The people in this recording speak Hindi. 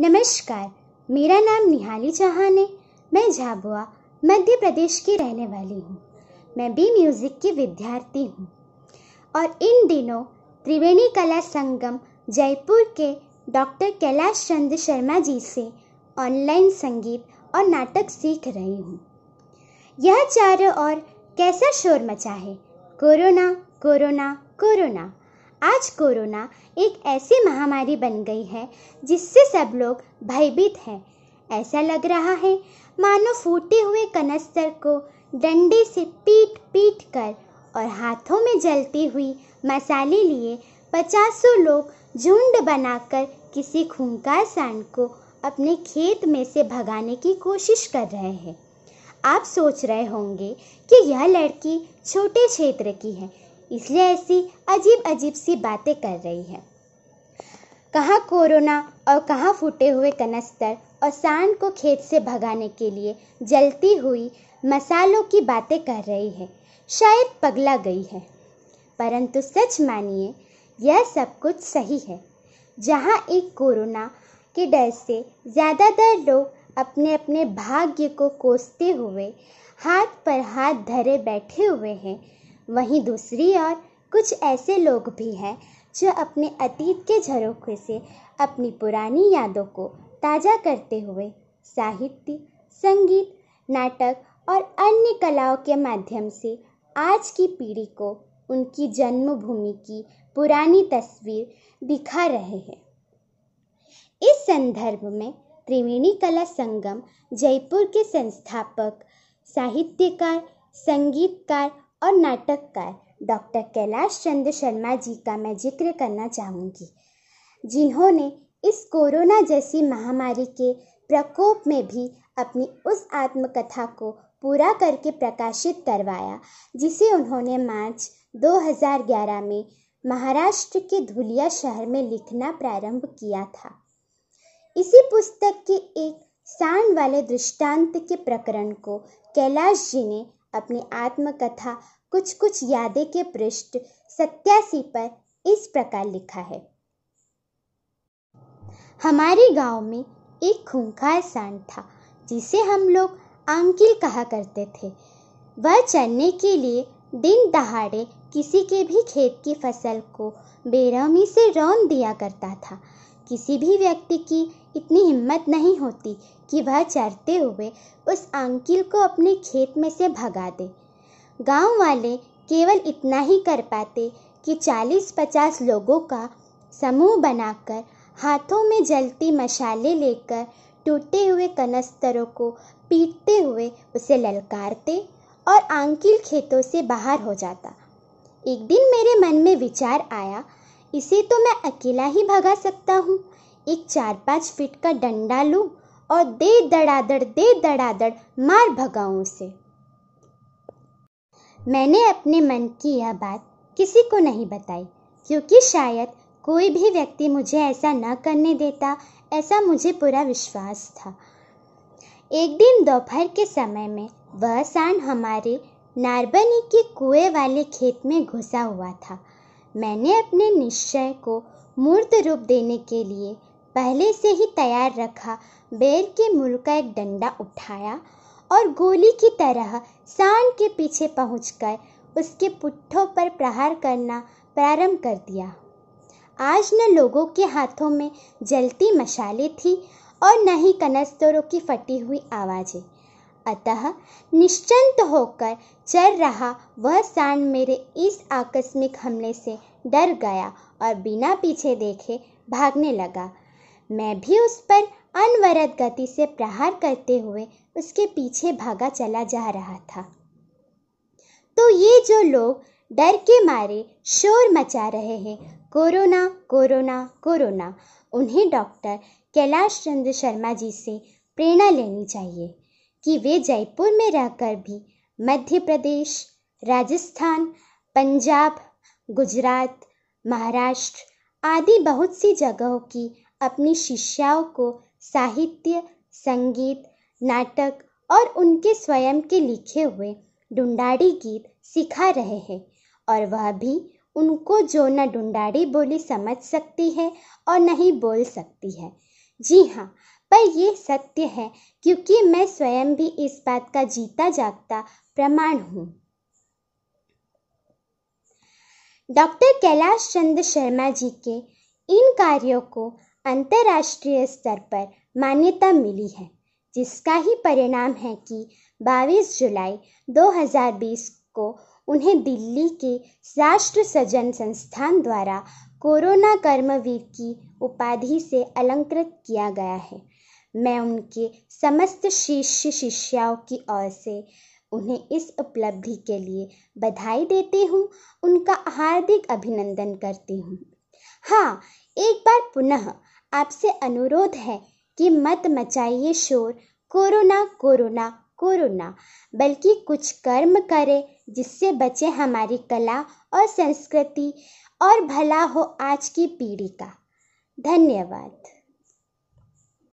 नमस्कार मेरा नाम निहाली चौहान है मैं झाबुआ मध्य प्रदेश की रहने वाली हूँ मैं बी म्यूज़िक की विद्यार्थी हूँ और इन दिनों त्रिवेणी कला संगम जयपुर के डॉक्टर कैलाश चंद्र शर्मा जी से ऑनलाइन संगीत और नाटक सीख रही हूँ यह चारों ओर कैसा शोर मचा है कोरोना कोरोना कोरोना आज कोरोना एक ऐसी महामारी बन गई है जिससे सब लोग भयभीत हैं ऐसा लग रहा है मानो फूटे हुए कनस्तर को डंडे से पीट पीट कर और हाथों में जलती हुई मसाले लिए पचासों लोग झुंड बनाकर किसी खूंखार सांड को अपने खेत में से भगाने की कोशिश कर रहे हैं आप सोच रहे होंगे कि यह लड़की छोटे क्षेत्र की है इसलिए ऐसी अजीब अजीब सी बातें कर रही है कहाँ कोरोना और कहाँ फूटे हुए कनस्तर और सांड को खेत से भगाने के लिए जलती हुई मसालों की बातें कर रही है शायद पगला गई है परंतु सच मानिए यह सब कुछ सही है जहाँ एक कोरोना के डर से ज़्यादातर लोग अपने अपने भाग्य को कोसते हुए हाथ पर हाथ धरे बैठे हुए हैं वहीं दूसरी ओर कुछ ऐसे लोग भी हैं जो अपने अतीत के झरोखे से अपनी पुरानी यादों को ताज़ा करते हुए साहित्य संगीत नाटक और अन्य कलाओं के माध्यम से आज की पीढ़ी को उनकी जन्मभूमि की पुरानी तस्वीर दिखा रहे हैं इस संदर्भ में त्रिवेणी कला संगम जयपुर के संस्थापक साहित्यकार संगीतकार और नाटककार डॉक्टर कैलाश चंद्र शर्मा जी का मैं जिक्र करना चाहूँगी जिन्होंने इस कोरोना जैसी महामारी के प्रकोप में भी अपनी उस आत्मकथा को पूरा करके प्रकाशित करवाया जिसे उन्होंने मार्च 2011 में महाराष्ट्र के धुलिया शहर में लिखना प्रारंभ किया था इसी पुस्तक के एक सांड वाले दृष्टांत के प्रकरण को कैलाश जी ने अपनी आत्मकथा कुछ कुछ यादें के पृष्ठ सत्यासी पर इस प्रकार लिखा है हमारे गांव में एक खूंखार सांड था जिसे हम लोग आंकिल कहा करते थे वह चलने के लिए दिन दहाड़े किसी के भी खेत की फसल को बेरहमी से रौन दिया करता था किसी भी व्यक्ति की इतनी हिम्मत नहीं होती कि वह चरते हुए उस अंकिल को अपने खेत में से भगा दे गांव वाले केवल इतना ही कर पाते कि चालीस पचास लोगों का समूह बनाकर हाथों में जलती मशाले लेकर टूटे हुए कनस्तरों को पीटते हुए उसे ललकारते और आंकिल खेतों से बाहर हो जाता एक दिन मेरे मन में विचार आया इसे तो मैं अकेला ही भगा सकता हूँ एक चार पाँच फीट का डंडा लूँ और दे दड़ादड़ दे दड़ादड़ मार भगाऊं उसे मैंने अपने मन की यह बात किसी को नहीं बताई क्योंकि शायद कोई भी व्यक्ति मुझे ऐसा न करने देता ऐसा मुझे पूरा विश्वास था एक दिन दोपहर के समय में वह सांड हमारे नारबनी के कुएं वाले खेत में घुसा हुआ था मैंने अपने निश्चय को मूर्त रूप देने के लिए पहले से ही तैयार रखा बैर के मुल का एक डंडा उठाया और गोली की तरह सांड के पीछे पहुंचकर उसके पुट्ठों पर प्रहार करना प्रारंभ कर दिया आज न लोगों के हाथों में जलती मशाले थी और न ही कनस्तरों की फटी हुई आवाज़ें अतः निश्चिंत होकर चल रहा वह सांड मेरे इस आकस्मिक हमले से डर गया और बिना पीछे देखे भागने लगा मैं भी उस पर अनवरत गति से प्रहार करते हुए उसके पीछे भागा चला जा रहा था तो ये जो लोग डर के मारे शोर मचा रहे हैं कोरोना कोरोना कोरोना उन्हें डॉक्टर कैलाश चंद्र शर्मा जी से प्रेरणा लेनी चाहिए कि वे जयपुर में रहकर भी मध्य प्रदेश राजस्थान पंजाब गुजरात महाराष्ट्र आदि बहुत सी जगहों की अपनी शिष्याओं को साहित्य संगीत नाटक और उनके स्वयं के लिखे हुए ढूंढाड़ी गीत सिखा रहे हैं और वह भी उनको जो न ढूंढाड़ी बोली समझ सकती है और न ही बोल सकती है जी हाँ पर यह सत्य है क्योंकि मैं स्वयं भी इस बात का जीता जागता प्रमाण हूँ डॉक्टर कैलाश चंद्र शर्मा जी के इन कार्यों को अंतर्राष्ट्रीय स्तर पर मान्यता मिली है जिसका ही परिणाम है कि 22 जुलाई 2020 को उन्हें दिल्ली के राष्ट्र सजन संस्थान द्वारा कोरोना कर्मवीर की उपाधि से अलंकृत किया गया है मैं उनके समस्त शिष्य शिष्याओं की ओर से उन्हें इस उपलब्धि के लिए बधाई देती हूँ उनका हार्दिक अभिनंदन करती हूँ हाँ एक बार पुनः आपसे अनुरोध है कि मत मचाइए शोर कोरोना कोरोना कोरोना बल्कि कुछ कर्म करें जिससे बचे हमारी कला और संस्कृति और भला हो आज की पीढ़ी का धन्यवाद